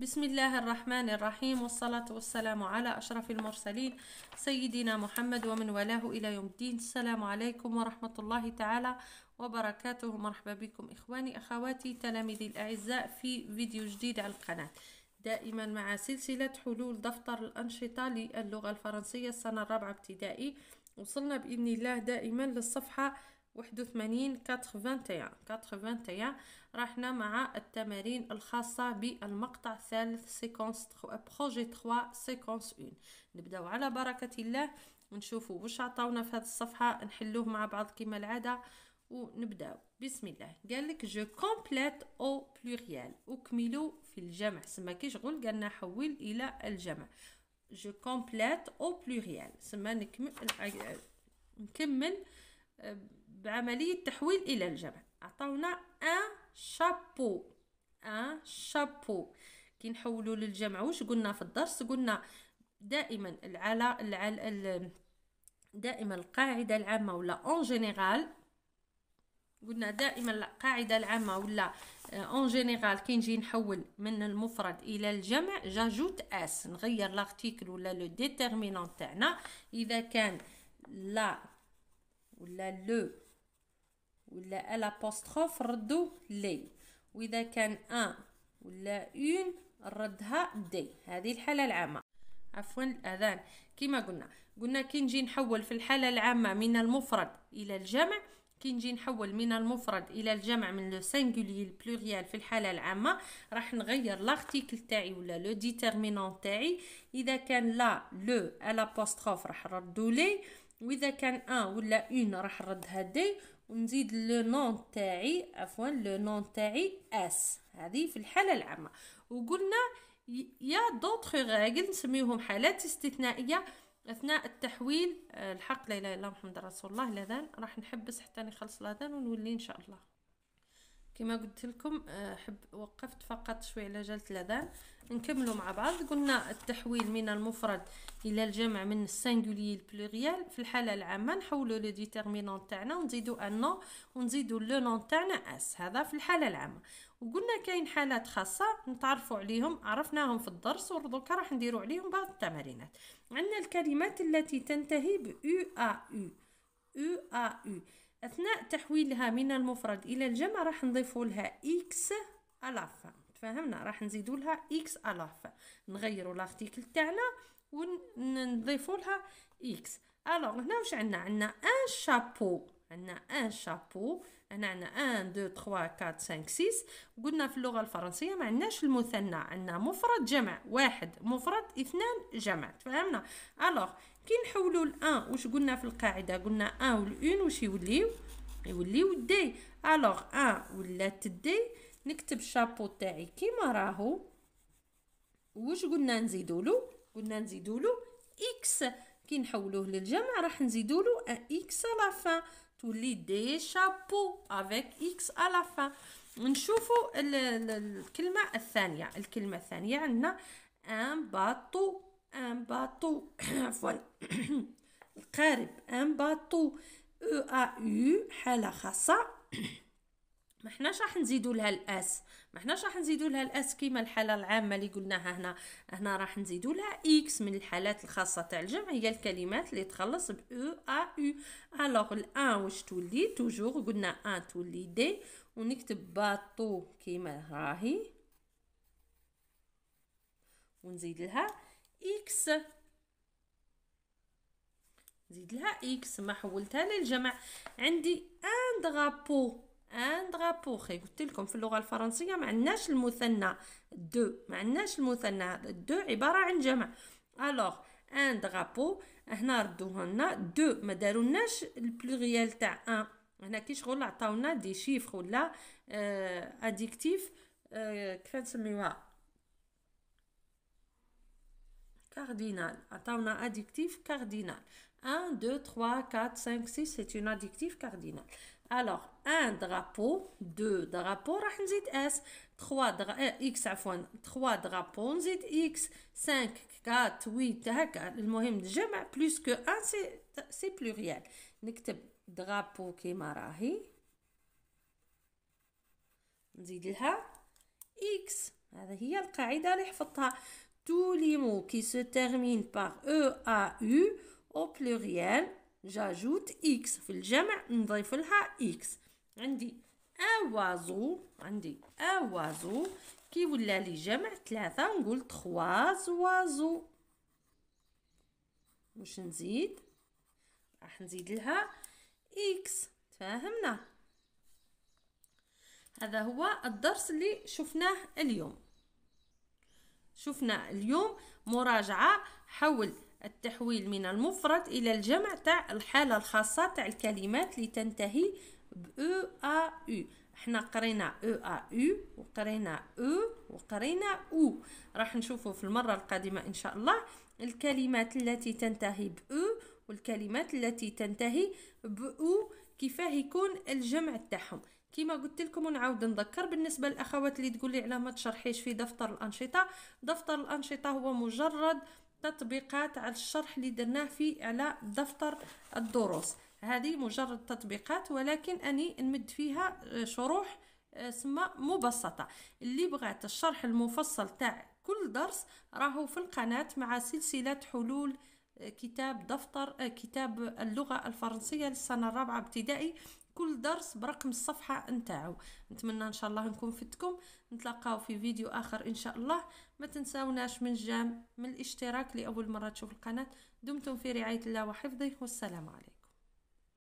بسم الله الرحمن الرحيم والصلاة والسلام على أشرف المرسلين سيدنا محمد ومن والاه إلى يوم الدين السلام عليكم ورحمة الله تعالى وبركاته مرحبا بكم إخواني أخواتي تلاميذي الأعزاء في فيديو جديد على القناة دائما مع سلسلة حلول دفتر الأنشطة للغة الفرنسية السنة الرابعة ابتدائي وصلنا بإذن الله دائما للصفحة واحد وثمانين كاتخفانتيان كاتخفانتيان رحنا مع التمارين الخاصة بالمقطع الثالث سيكونس بروجي تخوا سيكونس اون نبداو على بركة الله ونشوفوا واش عطاونا في هذه الصفحة نحلوه مع بعض كما العادة ونبدأ بسم الله قال لك جو كومبليت او بلوريال اكملوا في الجمع سما كي شغل قالنا حول الى الجمع جو كومبليت او بلوريال سما نكمل نكمل بعملية تحويل إلى الجبل عطاونا ان شابو ان شابو كي نحولو للجمع واش قلنا في الدرس قلنا دائما العلا العل... دائما القاعدة العامة ولا اون جينيرال قلنا دائما القاعدة العامة ولا اون جينيرال كي نجي نحول من المفرد الى الجمع جاجوت اس نغير لارتيكل ولا لو ديتيرمينون تاعنا اذا كان لا ولا لو ولا الابوستروف ردوا لي واذا كان ان ولا اون ردها دي هذه الحاله العامه عفوا الاذان كما قلنا قلنا كي نجي نحول في الحاله العامه من المفرد الى الجمع كي نجي نحول من المفرد الى الجمع من لو سينغولي البلوريال في الحاله العامه راح نغير لارتيكل تاعي ولا لو ديتيرمينون تاعي اذا كان لا لو الابوستروف راح نردو ليه واذا كان ان ولا اون راح نردها دي ونزيد لو نون تاعي عفوا لو نون تاعي اس هذه في الحاله العامه وقلنا يا دوطخ غاقل نسميوهم حالات استثنائيه اثناء التحويل آه، الحق لا اله الا محمد رسول الله الاذان راح نحبس حتى نخلص الاذان ونولي ان شاء الله كما قلت لكم آه، حب وقفت فقط شوي على جاله الاذان نكملوا مع بعض قلنا التحويل من المفرد الى الجمع من السنغولي البلوريال في الحاله العامه نحولوا لو ديتيرمينون تاعنا ونزيدوا ان ونزيدوا لو نون تاعنا اس هذا في الحاله العامه وقلنا كاين حالات خاصه نتعرفوا عليهم عرفناهم في الدرس ودركا راح نديروا عليهم بعض التمارينات عندنا الكلمات التي تنتهي ب او ا او يو ا يو أثناء تحويلها من المفرد إلى الجمع راح نضيف لها إكس ألاف تفهمنا راح نزيدوا لها إكس ألاف نغيروا لارتيكل تاعنا ونضيفوا لها إكس ألوغ هنا واش عندنا عندنا أن شابو عندنا ان شابو هنا عندنا 1 2 3 4 5 6 قلنا في اللغه الفرنسيه ما عندناش المثنى عندنا مفرد جمع واحد مفرد اثنان جمع تفهمنا الوغ كي نحولوا الان واش قلنا في القاعده قلنا ان والان واش يوليو يوليو دي الوغ ان ولات دي نكتب الشابو تاعي كيما راهو واش قلنا نزيدولو له قلنا نزيدولو له اكس كي نحولوه للجمع راح نزيدولو له اكس لافان تولي دي شابو افيك اكس على فان نشوفوا الكلمه الثانيه الكلمه الثانيه عندنا ان باطو ان باطو عفوا القارب ان باطو او ا يو حاله خاصه ما حناش راح نزيدوا لها الاس ما حناش راح نزيدوا لها الاس كيما الحاله العامه اللي قلناها هنا هنا راح نزيدوا لها اكس من الحالات الخاصه تاع الجمع هي الكلمات اللي تخلص ب او ا او الوغ الان واش تولي توجور قلنا ان تولي دي ونكتب باطو كيما راهي ونزيد لها اكس نزيد لها اكس ما حولتها للجمع عندي ان درابو ان درابوخي قلت لكم في اللغه الفرنسيه ما عندناش المثنى دو ما عندناش المثنى هذا دو عباره عن جمع الوغ ان درابو هنا ردوه لنا دو ما دارولناش البلوريال تاع ان هنا كي شغل عطاونا دي شيفر ولا آه اديكتيف كيف نسميوها كاردينال عطاونا اديكتيف كاردينال 1, 2, 3, 4, 5, 6, سي اون اديكتيف كاردينال Alors, un drapeau, deux drapeaux, S. Trois, dra euh, X, trois drapeaux, zit X. 5, 4, 8, هكا. المهم plus que un, c'est pluriel. نكتب drapeau كيما راهي. نزيد X. Tous les mots qui se terminent par E, A, U au pluriel جاجوت إكس في الجمع نضيف لها إكس عندي أوازو عندي أوازو كي ولا لي جمع ثلاثة نقول تخواز وازو واش نزيد راح نزيد لها إكس تفاهمنا هذا هو الدرس اللي شفناه اليوم شفنا اليوم مراجعة حول التحويل من المفرد إلى الجمع تاع الحالة الخاصة تاع الكلمات اللي تنتهي ب او أ او احنا قرينا او أ او وقرينا أو e، وقرينا أو راح نشوفوا في المرة القادمة إن شاء الله الكلمات التي تنتهي ب أو e، والكلمات التي تنتهي ب أو كيفاه يكون الجمع تاعهم كما قلت لكم ونعاود نذكر بالنسبه للاخوات اللي تقول لي على ما تشرحيش في دفتر الانشطه دفتر الانشطه هو مجرد تطبيقات على الشرح اللي درناه في على دفتر الدروس هذه مجرد تطبيقات ولكن اني نمد فيها آه، شروح آه، سما مبسطه اللي بغات الشرح المفصل تاع كل درس راهو في القناه مع سلسله حلول آه، كتاب دفتر كتاب اللغة الفرنسية للسنة الرابعة ابتدائي كل درس برقم الصفحه نتاعو نتمنى ان شاء الله نكون فدتكم نتلاقاو في فيديو اخر ان شاء الله ما تنساوناش من جام من الاشتراك لاول مره تشوف القناه دمتم في رعايه الله وحفظه والسلام عليكم